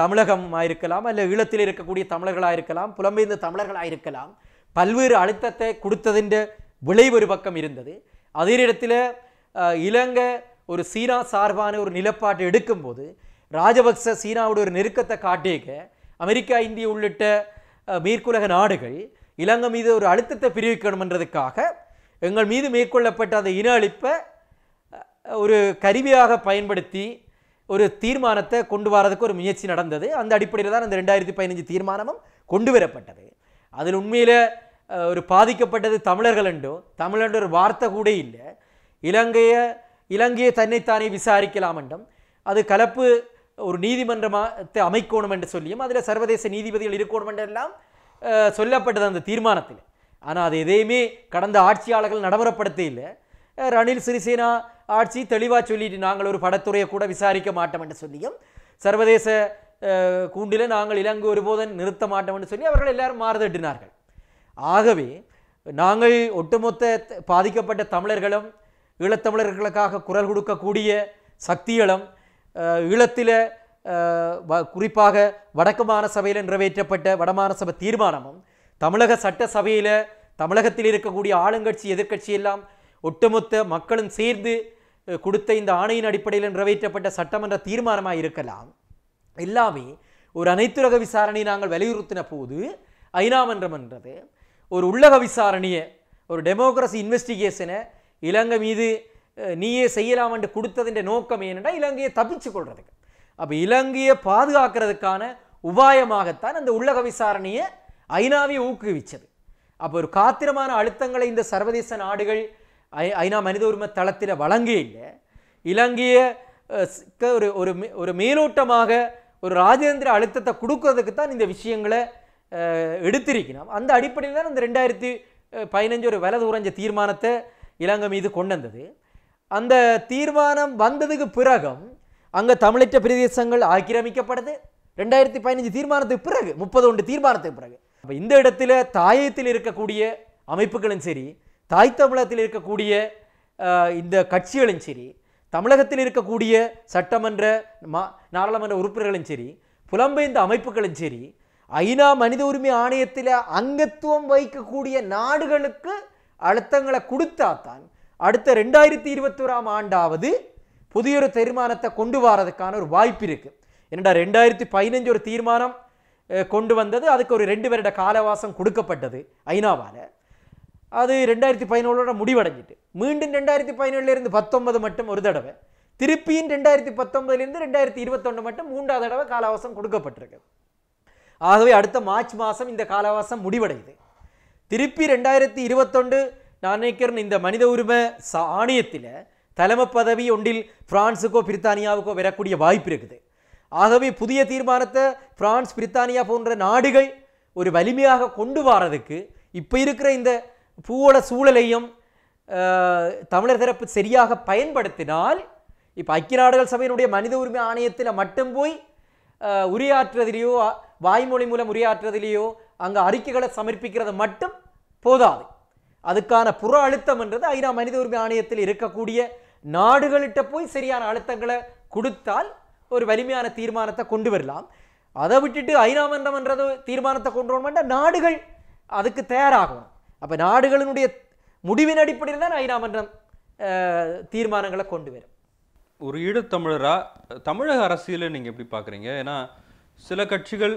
தமிழகமாக இருக்கலாம் அல்ல ஈழத்தில் இருக்கக்கூடிய தமிழர்களாக இருக்கலாம் புலம்பெயர்ந்த தமிழர்களாக இருக்கலாம் பல்வேறு அழுத்தத்தை கொடுத்ததின் விளைவு ஒரு பக்கம் இருந்தது அதே நேரத்தில் இலங்கை ஒரு சீனா சார்பான ஒரு நிலப்பாட்டை எடுக்கும்போது ராஜபக்ச சீனாவோட ஒரு நெருக்கத்தை காட்டியிருக்க அமெரிக்கா இந்தியா உள்ளிட்ட மேற்குலக நாடுகள் இலங்கை மீது ஒரு அழுத்தத்தை பிரிவிக்கணும்ன்றதுக்காக எங்கள் மீது மேற்கொள்ளப்பட்ட அந்த இன அழிப்பை ஒரு கருவியாக பயன்படுத்தி ஒரு தீர்மானத்தை கொண்டு வரதுக்கு ஒரு முயற்சி நடந்தது அந்த அடிப்படையில் தான் அந்த ரெண்டாயிரத்தி பதினஞ்சு தீர்மானமும் கொண்டு வரப்பட்டது அதில் உண்மையில் ഒരു പാതിക്കപ്പെട്ടത് തമിഴർകളുണ്ടോ തമിഴരുടെ ഒരു வார்த்தை கூட இல்லை ഇലങ്കയെ இலங்கையை தன்னைத்தானே விசாரிக்கலாம் என்றும் அது கலப்பு ஒரு நீதிமன்றமாக அமைக்கணும் என்று சொல்லியும் அதில் சர்வதேச நீதிபதிகள் இருக்கணும் என்றெல்லாம் சொல்லப்பட்டது அந்த தீர்மானத்தில் ஆனால் அது எதையுமே கடந்த ஆட்சியாளர்கள் நடைமுறைப்படுத்த இல்லை ரணில் சிறிசேனா ஆட்சி தெளிவாக சொல்லிட்டு நாங்கள் ஒரு படத்துறையை கூட விசாரிக்க மாட்டோம் என்று சொல்லியும் சர்வதேச கூண்டில் நாங்கள் இலங்கை ஒருபோதும் நிறுத்த மாட்டோம் என்று சொல்லி அவர்கள் எல்லாரும் மாறுதட்டினார்கள் ஆகவே நாங்கள் ஒட்டுமொத்த பாதிக்கப்பட்ட தமிழர்களும் ஈழத்தமிழர்களுக்காக குரல் கொடுக்கக்கூடிய சக்திகளும் ஈழத்தில் குறிப்பாக வடக்கு மாநசபையில் நிறைவேற்றப்பட்ட வடமாநசபை தீர்மானமும் தமிழக சட்டசபையில் தமிழகத்தில் இருக்கக்கூடிய ஆளுங்கட்சி எதிர்கட்சி எல்லாம் ஒட்டுமொத்த மக்களும் சேர்ந்து கொடுத்த இந்த ஆணையின் அடிப்படையில் நிறைவேற்றப்பட்ட சட்டமன்ற தீர்மானமாக இருக்கலாம் எல்லாமே ஒரு அனைத்துலக விசாரணை நாங்கள் வலியுறுத்தின போது ஐநா மன்றம் என்றது ஒரு உள்ளக விசாரணையை ஒரு டெமோக்ரஸி இன்வெஸ்டிகேஷனை இலங்கை மீது நீயே செய்யலாம் என்று கொடுத்ததின் நோக்கம் ஏனென்றால் இலங்கையை தப்பிச்சு கொள்றதுக்கு அப்போ இலங்கையை பாதுகாக்கிறதுக்கான உபாயமாகத்தான் அந்த உள்ளக விசாரணையை ஐநாவை ஊக்குவிச்சது அப்போ ஒரு காத்திரமான அழுத்தங்களை இந்த சர்வதேச நாடுகள் ஐ ஐநா மனித உரிமை தளத்தில் இல்லை இலங்கையை ஒரு ஒரு மேலோட்டமாக ஒரு ராஜேந்திர அழுத்தத்தை கொடுக்கறதுக்கு தான் இந்த விஷயங்களை எடுத்திருக்கணும் அந்த அடிப்படையில் தான் அந்த ரெண்டாயிரத்தி பதினஞ்சு ஒரு வலது உறைஞ்ச தீர்மானத்தை இலங்கை மீது கொண்டு வந்தது அந்த தீர்மானம் வந்ததுக்கு பிறகும் அங்கே தமிழற்ற பிரதேசங்கள் ஆக்கிரமிக்கப்படுது ரெண்டாயிரத்தி பதினஞ்சு தீர்மானத்துக்கு பிறகு முப்பது ஒன்று தீர்மானத்துக்கு பிறகு அப்போ இந்த இடத்துல தாயத்தில் இருக்கக்கூடிய அமைப்புகளும் சரி தாய் தமிழகத்தில் இருக்கக்கூடிய இந்த கட்சிகளும் சரி தமிழகத்தில் இருக்கக்கூடிய சட்டமன்ற மா நாடாளுமன்ற உறுப்பினர்களும் சரி புலம்பெயர்ந்த அமைப்புகளும் சரி ஐநா மனித உரிமை ஆணையத்தில் அங்கத்துவம் வகிக்கக்கூடிய நாடுகளுக்கு அழுத்தங்களை கொடுத்தாத்தான் அடுத்த ரெண்டாயிரத்தி இருபத்தோராம் ஆண்டாவது புதிய ஒரு தீர்மானத்தை கொண்டு வரதுக்கான ஒரு வாய்ப்பு இருக்குது என்னடா ரெண்டாயிரத்தி பதினஞ்சு ஒரு தீர்மானம் கொண்டு வந்தது அதுக்கு ஒரு ரெண்டு வருட காலவாசம் கொடுக்கப்பட்டது ஐநாவால் அது ரெண்டாயிரத்தி பதினோழோட முடிவடைஞ்சிட்டு மீண்டும் ரெண்டாயிரத்தி பதினேழுலேருந்து பத்தொன்பது மட்டும் ஒரு தடவை திருப்பியும் ரெண்டாயிரத்தி பத்தொன்பதுலேருந்து ரெண்டாயிரத்தி இருபத்தொன்று மட்டும் மூன்றாவது தடவை காலவாசம் கொடுக்கப்பட்டிருக்கு ஆகவே அடுத்த மார்ச் மாதம் இந்த காலவாசம் முடிவடையுது திருப்பி ரெண்டாயிரத்தி இருபத்தொண்டு நான் நினைக்கிறேன் இந்த மனித உரிமை ஆணையத்தில் தலைமை பதவி ஒன்றில் ஃப்ரான்ஸுக்கோ பிரித்தானியாவுக்கோ வரக்கூடிய வாய்ப்பு இருக்குது ஆகவே புதிய தீர்மானத்தை பிரான்ஸ் பிரித்தானியா போன்ற நாடுகள் ஒரு வலிமையாக கொண்டு வரதுக்கு இப்போ இருக்கிற இந்த பூவோட சூழலையும் தமிழர் தரப்பு சரியாக பயன்படுத்தினால் இப்போ ஐக்கிய நாடுகள் சபையினுடைய மனித உரிமை ஆணையத்தில் மட்டும் போய் உரியாற்றுவதிலேயோ வாய்மொழி மூலம் உரையாற்றுவதிலேயோ அங்கே அறிக்கைகளை சமர்ப்பிக்கிறது மட்டும் போதாது அதுக்கான புற அழுத்தம் என்றது ஐநா மனித உரிமை ஆணையத்தில் இருக்கக்கூடிய நாடுகளிட்ட போய் சரியான அழுத்தங்களை கொடுத்தால் ஒரு வலிமையான தீர்மானத்தை கொண்டு வரலாம் அதை விட்டுட்டு ஐநா மன்றம் என்றது தீர்மானத்தை கொண்டு வரணும்னா நாடுகள் அதுக்கு தயாராகணும் அப்போ நாடுகளினுடைய முடிவின் அடிப்படையில் தான் ஐநா மன்றம் தீர்மானங்களை கொண்டு வரும் ஒரு ஈழத்தமிழராக தமிழக அரசியலை நீங்கள் எப்படி பார்க்குறீங்க ஏன்னா சில கட்சிகள்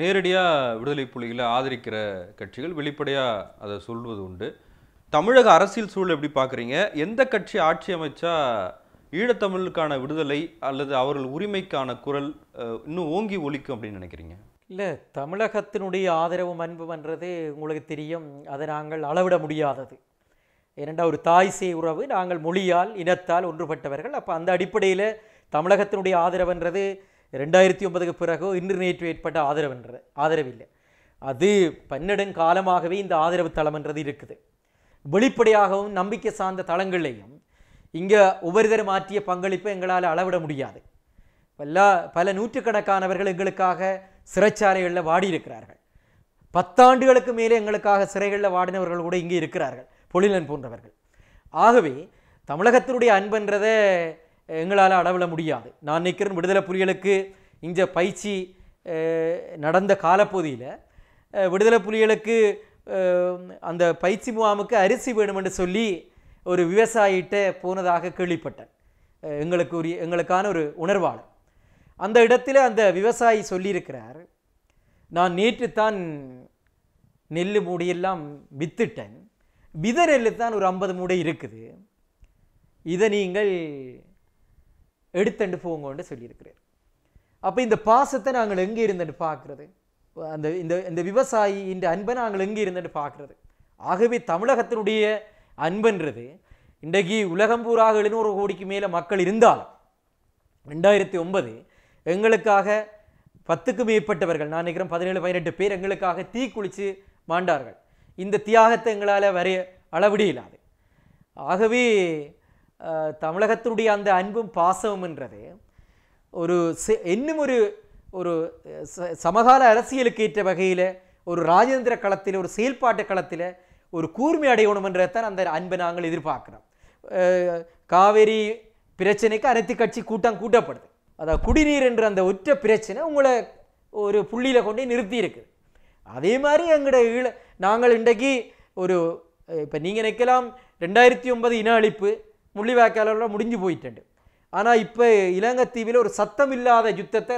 நேரடியாக விடுதலை புலிகளை ஆதரிக்கிற கட்சிகள் வெளிப்படையாக அதை சொல்வது உண்டு தமிழக அரசியல் சூழல் எப்படி பார்க்குறீங்க எந்த கட்சி ஆட்சி அமைச்சா ஈழத்தமிழுக்கான விடுதலை அல்லது அவர்கள் உரிமைக்கான குரல் இன்னும் ஓங்கி ஒழிக்கும் அப்படின்னு நினைக்கிறீங்க இல்லை தமிழகத்தினுடைய ஆதரவு அன்பு என்றது உங்களுக்கு தெரியும் அதை நாங்கள் அளவிட முடியாதது ஏனென்றால் ஒரு தாய் சேய் உறவு நாங்கள் மொழியால் இனத்தால் ஒன்றுபட்டவர்கள் அப்போ அந்த அடிப்படையில் தமிழகத்தினுடைய ஆதரவுன்றது ரெண்டாயிரத்தி ஒன்பதுக்கு பிறகு இன்று நேற்று ஏற்பட்ட ஆதரவுன்றது ஆதரவில்லை அது காலமாகவே இந்த ஆதரவு தளம்ன்றது இருக்குது வெளிப்படையாகவும் நம்பிக்கை சார்ந்த தளங்களையும் இங்கே ஒவ்வொருத்தரும் மாற்றிய பங்களிப்பை எங்களால் அளவிட முடியாது எல்லா பல நூற்றுக்கணக்கானவர்கள் எங்களுக்காக சிறைச்சாலைகளில் வாடியிருக்கிறார்கள் பத்தாண்டுகளுக்கு மேலே எங்களுக்காக சிறைகளில் வாடினவர்கள் கூட இங்கே இருக்கிறார்கள் பொழிலன் போன்றவர்கள் ஆகவே தமிழகத்தினுடைய அன்புன்றதை எங்களால் அளவிட முடியாது நான் நிற்கிறேன் விடுதலை புலிகளுக்கு இங்கே பயிற்சி நடந்த காலப்பகுதியில் விடுதலை புலிகளுக்கு அந்த பயிற்சி முகாமுக்கு அரிசி வேணும் என்று சொல்லி ஒரு விவசாயிகிட்ட போனதாக கேள்விப்பட்டேன் எங்களுக்கு உரிய எங்களுக்கான ஒரு உணர்வாளர் அந்த இடத்துல அந்த விவசாயி சொல்லியிருக்கிறார் நான் நேற்று தான் நெல் மூடியெல்லாம் வித்துட்டேன் பிதர் தான் ஒரு ஐம்பது மூடை இருக்குது இதை நீங்கள் எடுத்துட்டு போங்கன்னு சொல்லியிருக்கிறார் அப்போ இந்த பாசத்தை நாங்கள் எங்கே இருந்துட்டு பார்க்குறது அந்த இந்த இந்த விவசாயி இந்த அன்பை நாங்கள் எங்கே இருந்துட்டு பார்க்குறது ஆகவே தமிழகத்தினுடைய அன்பன்றது இன்றைக்கு உலகம் பூராக எழுநூறு கோடிக்கு மேலே மக்கள் இருந்தாலும் ரெண்டாயிரத்தி ஒன்பது எங்களுக்காக பத்துக்கு மேற்பட்டவர்கள் நான் நினைக்கிறேன் பதினேழு பதினெட்டு பேர் எங்களுக்காக தீக்குளித்து மாண்டார்கள் இந்த தியாகத்தை எங்களால் வரைய அளவிட இல்லாது ஆகவே தமிழகத்தினுடைய அந்த அன்பும் பாசமுன்றது ஒரு இன்னும் ஒரு ஒரு சமகால அரசியலுக்கு ஏற்ற வகையில் ஒரு ராஜேந்திர களத்தில் ஒரு செயல்பாட்டு களத்தில் ஒரு கூர்மை அடையணுமன்றதான் அந்த அன்பை நாங்கள் எதிர்பார்க்குறோம் காவேரி பிரச்சனைக்கு அனைத்து கட்சி கூட்டம் கூட்டப்படுது அதாவது குடிநீர் என்ற அந்த ஒற்ற பிரச்சனை உங்களை ஒரு புள்ளியில் கொண்டே நிறுத்தி இருக்குது அதே மாதிரி எங்களோட ஈழ நாங்கள் இன்றைக்கு ஒரு இப்போ நீங்கள் நினைக்கலாம் ரெண்டாயிரத்தி ஒன்பது இன அழிப்பு முள்ளிவாய்க்காலோட முடிஞ்சு போயிட்டு ஆனால் இப்போ இலங்கைத்தீவில் ஒரு சத்தம் இல்லாத யுத்தத்தை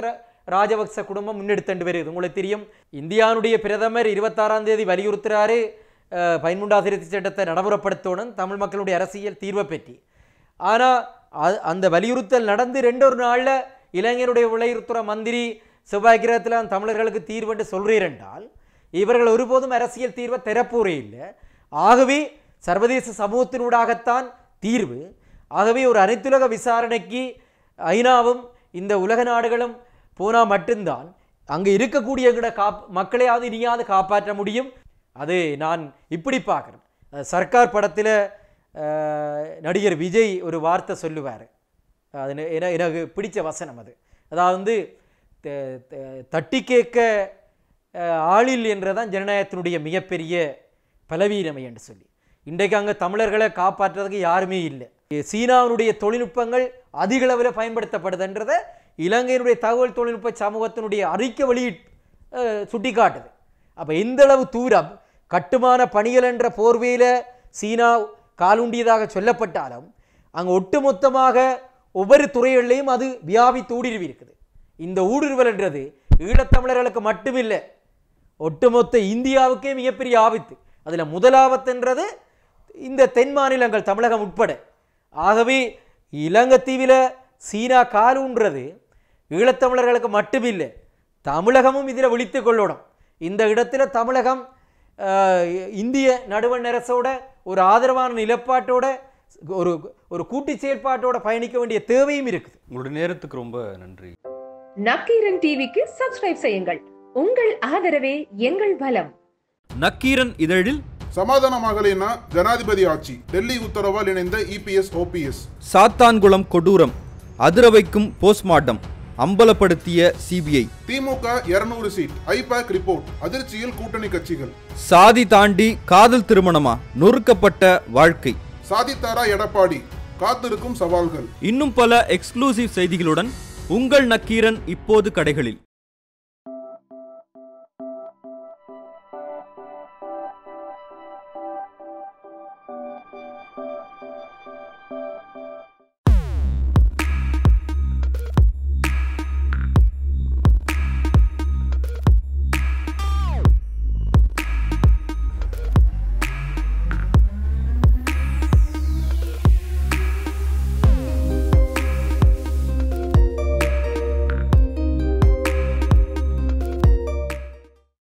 ராஜபக்ச குடும்பம் முன்னெடுத்துட்டு வருது உங்களுக்கு தெரியும் இந்தியானுடைய பிரதமர் இருபத்தாறாம் தேதி வலியுறுத்துகிறாரு பயன்முண்டா திருத்தி சட்டத்தை நடைமுறைப்படுத்தணும் தமிழ் மக்களுடைய அரசியல் தீர்வை பற்றி ஆனால் அந்த வலியுறுத்தல் நடந்து ரெண்டொரு நாளில் இளைஞருடைய விளையுறுத்துற மந்திரி செவ்வாய் கிரகத்தில் தமிழர்களுக்கு தீர்வுன்னு சொல்கிறீர் என்றால் இவர்கள் ஒருபோதும் அரசியல் தீர்வை தரப்போறே இல்லை ஆகவே சர்வதேச சமூகத்தினூடாகத்தான் தீர்வு ஆகவே ஒரு அனைத்துலக விசாரணைக்கு ஐநாவும் இந்த உலக நாடுகளும் போனால் மட்டும்தான் அங்கே இருக்கக்கூடிய எங்கட காப் மக்களையாவது இனியாவது காப்பாற்ற முடியும் அது நான் இப்படி பார்க்குறேன் சர்க்கார் படத்தில் நடிகர் விஜய் ஒரு வார்த்தை சொல்லுவார் அது எனக்கு பிடித்த வசனம் அது அதாவது தட்டி கேட்க ஆளில் என்றதான் ஜனநாயகத்தினுடைய மிகப்பெரிய பலவீனமை என்று சொல்லி இன்றைக்கு அங்கே தமிழர்களை காப்பாற்றுறதுக்கு யாருமே இல்லை சீனாவினுடைய தொழில்நுட்பங்கள் அதிக அளவில் பயன்படுத்தப்படுதுன்றதை இலங்கையினுடைய தகவல் தொழில்நுட்ப சமூகத்தினுடைய அறிக்கை வழி சுட்டி காட்டுது அப்போ அளவு தூரம் கட்டுமான பணிகள் என்ற போர்வையில் சீனா காலுண்டியதாக சொல்லப்பட்டாலும் அங்கே ஒட்டுமொத்தமாக ஒவ்வொரு துறைகளிலையும் அது வியாபித்து ஊடுருவி இருக்குது இந்த ஊடுருவல் என்றது ஈழத்தமிழர்களுக்கு மட்டுமில்லை ஒட்டுமொத்த இந்தியாவுக்கே மிகப்பெரிய ஆபத்து அதில் முதலாபத்துன்றது இந்த தென் மாநிலங்கள் தமிழகம் உட்பட ஆகவே இலங்கை தீவில் சீனா காலுன்றது ஈழத்தமிழர்களுக்கு மட்டுமில்லை தமிழகமும் இதில் விழித்து கொள்ளணும் இந்த இடத்துல தமிழகம் இந்திய நடுவண் அரசோட ஒரு ஆதரவான நிலப்பாட்டோட ஒரு ஒரு கூட்டு செயல்பாட்டோட பயணிக்க வேண்டிய தேவையும் இருக்குது உங்களுடைய நேரத்துக்கு ரொம்ப நன்றி நக்கீரன் டிவிக்கு சப்ஸ்கிரைப் செய்யுங்கள் உங்கள் ஆதரவே எங்கள் பலம் நக்கீரன் இதழில் சமாதானமாகலைனா ஜனாதிபதி ஆட்சி டெல்லி உத்தரவால் இணைந்த இபிஎஸ் ஓபிஎஸ் சாத்தான்குளம் கொடூரம் போஸ்ட்மார்ட்டம் அம்பலப்படுத்திய சிபிஐ திமுக இருநூறு சீட் ஐபேக் ரிப்போர்ட் அதிர்ச்சியில் கூட்டணி கட்சிகள் சாதி தாண்டி காதல் திருமணமா நொறுக்கப்பட்ட வாழ்க்கை சாதித்தாரா எடப்பாடி காத்திருக்கும் சவால்கள் இன்னும் பல எக்ஸ்க்ளூசிவ் செய்திகளுடன் உங்கள் நக்கீரன் இப்போது கடைகளில்